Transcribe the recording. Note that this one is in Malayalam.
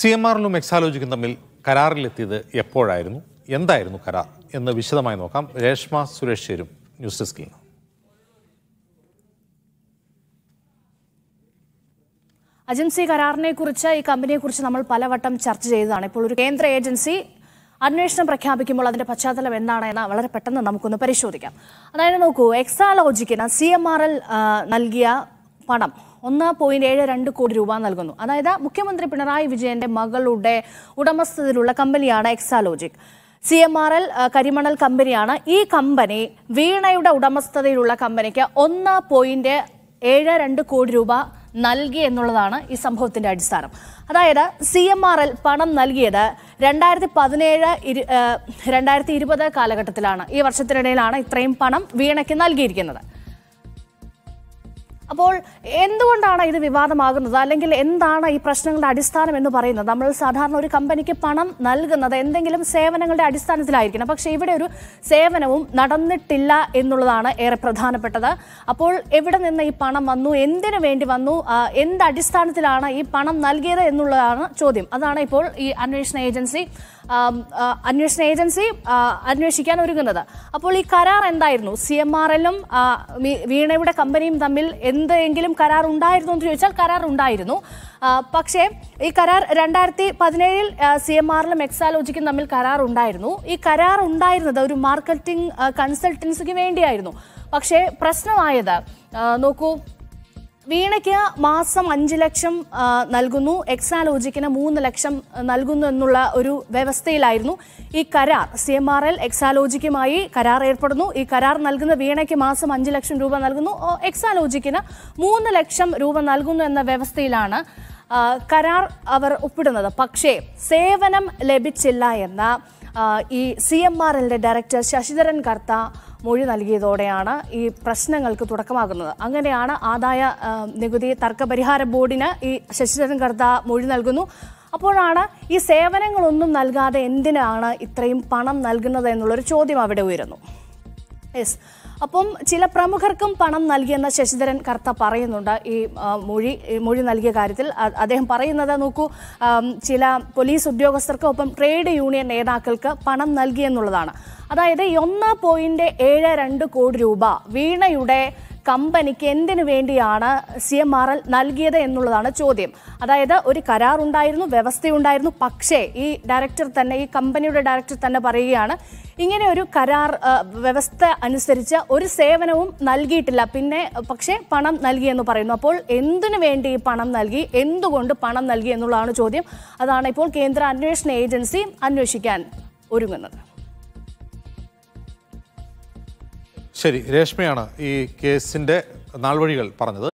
സി എം ആറിലും എക്സാലോജിക്കും തമ്മിൽ കരാറിലെത്തിയത് എപ്പോഴായിരുന്നു എന്തായിരുന്നു കരാർ എന്ന് വിശദമായി നോക്കാം രേഷ്മ സുരേഷ് ചേരും ന്യൂസ് ഡെസ്കിൽ നിന്ന് അജൻസി കരാറിനെ കുറിച്ച് ഈ കമ്പനിയെ കുറിച്ച് നമ്മൾ പലവട്ടം ചർച്ച ചെയ്തതാണ് ഇപ്പോൾ ഒരു കേന്ദ്ര ഏജൻസി അന്വേഷണം പ്രഖ്യാപിക്കുമ്പോൾ അതിന്റെ പശ്ചാത്തലം എന്താണ് എന്ന് വളരെ പെട്ടെന്ന് നമുക്കൊന്ന് പരിശോധിക്കാം അതായത് നോക്കൂ എക്സാലോജിക്കിന് സി എം ആർ എൽ നൽകിയ പണം ഒന്ന് പോയിന്റ് ഏഴ് രണ്ട് കോടി രൂപ നൽകുന്നു അതായത് മുഖ്യമന്ത്രി പിണറായി വിജയന്റെ മകളുടെ ഉടമസ്ഥതയിലുള്ള കമ്പനിയാണ് Exalogic C M R L കരിമണൽ കമ്പനിയാണ് ഈ കമ്പനി വീണയുടെ ഉടമസ്ഥതയിലുള്ള കമ്പനിക്ക് ഒന്ന് പോയിന്റ് ഏഴ് രണ്ട് കോടി രൂപ നൽകി എന്നുള്ളതാണ് ഈ സംഭവത്തിന്റെ അടിസ്ഥാനം അതായത് സി എം ആർ എൽ പണം നൽകിയത് രണ്ടായിരത്തി പതിനേഴ് രണ്ടായിരത്തി ഇരുപത് കാലഘട്ടത്തിലാണ് ഈ വർഷത്തിനിടയിലാണ് ഇത്രയും പണം വീണയ്ക്ക് നൽകിയിരിക്കുന്നത് അപ്പോൾ എന്തുകൊണ്ടാണ് ഇത് വിവാദമാകുന്നത് അല്ലെങ്കിൽ എന്താണ് ഈ പ്രശ്നങ്ങളുടെ അടിസ്ഥാനം എന്ന് പറയുന്നത് നമ്മൾ സാധാരണ ഒരു കമ്പനിക്ക് പണം നൽകുന്നത് എന്തെങ്കിലും സേവനങ്ങളുടെ അടിസ്ഥാനത്തിലായിരിക്കണം പക്ഷെ ഇവിടെ ഒരു സേവനവും നടന്നിട്ടില്ല എന്നുള്ളതാണ് ഏറെ പ്രധാനപ്പെട്ടത് അപ്പോൾ എവിടെ നിന്ന് ഈ പണം വന്നു എന്തിനു വേണ്ടി വന്നു എന്ത് അടിസ്ഥാനത്തിലാണ് ഈ പണം നൽകിയത് എന്നുള്ളതാണ് ചോദ്യം അതാണ് ഇപ്പോൾ ഈ അന്വേഷണ ഏജൻസി അന്വേഷണ ഏജൻസി അന്വേഷിക്കാൻ ഒരുങ്ങുന്നത് അപ്പോൾ ഈ കരാർ എന്തായിരുന്നു സി എം ആർ എല്ലും വീണയുടെ കമ്പനിയും തമ്മിൽ എന്ത് മുൻപ് എങ്കിലും കരാർ ഉണ്ടായിരുന്നു എന്ന് ചോദിച്ചാൽ കരാർ ഉണ്ടായിരുന്നു പക്ഷേ ഈ കരാർ രണ്ടായിരത്തി പതിനേഴിൽ സി എം ആറിലും എക്സാലോജിക്കും തമ്മിൽ കരാർ ഉണ്ടായിരുന്നു ഈ കരാർ ഉണ്ടായിരുന്നത് ഒരു മാർക്കറ്റിംഗ് കൺസൾട്ടൻസിക്ക് വേണ്ടിയായിരുന്നു പക്ഷേ പ്രശ്നമായത് നോക്കൂ വീണയ്ക്ക് മാസം അഞ്ച് ലക്ഷം നൽകുന്നു എക്സാലോജിക്കിന് മൂന്ന് ലക്ഷം നൽകുന്നു എന്നുള്ള ഒരു വ്യവസ്ഥയിലായിരുന്നു ഈ കരാർ സി എം ആർ എൽ എക്സാലോജിക്കുമായി കരാർ ഏർപ്പെടുന്നു ഈ കരാർ നൽകുന്ന വീണയ്ക്ക് മാസം അഞ്ച് ലക്ഷം രൂപ നൽകുന്നു എക്സാലോജിക്കിന് മൂന്ന് ലക്ഷം രൂപ നൽകുന്നു എന്ന വ്യവസ്ഥയിലാണ് കരാർ അവർ ഒപ്പിടുന്നത് പക്ഷേ സേവനം ലഭിച്ചില്ല എന്ന ഈ സി എം ആർ എല്ലിൻ്റെ ഡയറക്ടർ ശശിധരൻ കർത്ത മൊഴി നൽകിയതോടെയാണ് ഈ പ്രശ്നങ്ങൾക്ക് തുടക്കമാകുന്നത് അങ്ങനെയാണ് ആദായ നികുതി തർക്കപരിഹാര ബോർഡിന് ഈ ശശിധരൻ കർത്ത മൊഴി നൽകുന്നു അപ്പോഴാണ് ഈ സേവനങ്ങളൊന്നും നൽകാതെ എന്തിനാണ് ഇത്രയും പണം നൽകുന്നത് എന്നുള്ളൊരു ചോദ്യം അവിടെ ഉയരുന്നു യെസ് അപ്പം ചില പ്രമുഖർക്കും പണം നൽകിയെന്ന ശശിധരൻ കർത്ത പറയുന്നുണ്ട് ഈ മൊഴി മൊഴി നൽകിയ കാര്യത്തിൽ അദ്ദേഹം പറയുന്നത് നോക്കൂ ചില പോലീസ് ഉദ്യോഗസ്ഥർക്ക് ഒപ്പം ട്രേഡ് യൂണിയൻ നേതാക്കൾക്ക് പണം നൽകിയെന്നുള്ളതാണ് അതായത് ഒന്ന് പോയിന്റ് ഏഴ് രണ്ട് കോടി രൂപ വീണയുടെ കമ്പനിക്ക് എന്തിനു വേണ്ടിയാണ് സി എം ആർ എൽ നൽകിയത് എന്നുള്ളതാണ് ചോദ്യം അതായത് ഒരു കരാർ ഉണ്ടായിരുന്നു വ്യവസ്ഥയുണ്ടായിരുന്നു പക്ഷേ ഈ ഡയറക്ടർ തന്നെ ഈ കമ്പനിയുടെ ഡയറക്ടർ തന്നെ പറയുകയാണ് ഇങ്ങനെ ഒരു കരാർ വ്യവസ്ഥ അനുസരിച്ച് ഒരു സേവനവും നൽകിയിട്ടില്ല പിന്നെ പക്ഷേ പണം എന്ന് പറയുന്നു അപ്പോൾ എന്തിനു വേണ്ടി പണം നൽകി എന്തുകൊണ്ട് പണം നൽകി എന്നുള്ളതാണ് ചോദ്യം അതാണ് ഇപ്പോൾ കേന്ദ്ര അന്വേഷണ ഏജൻസി അന്വേഷിക്കാൻ ഒരുങ്ങുന്നത് ശരി രേഷ്മയാണ് ഈ കേസിൻ്റെ നാൾവഴികൾ പറഞ്ഞത്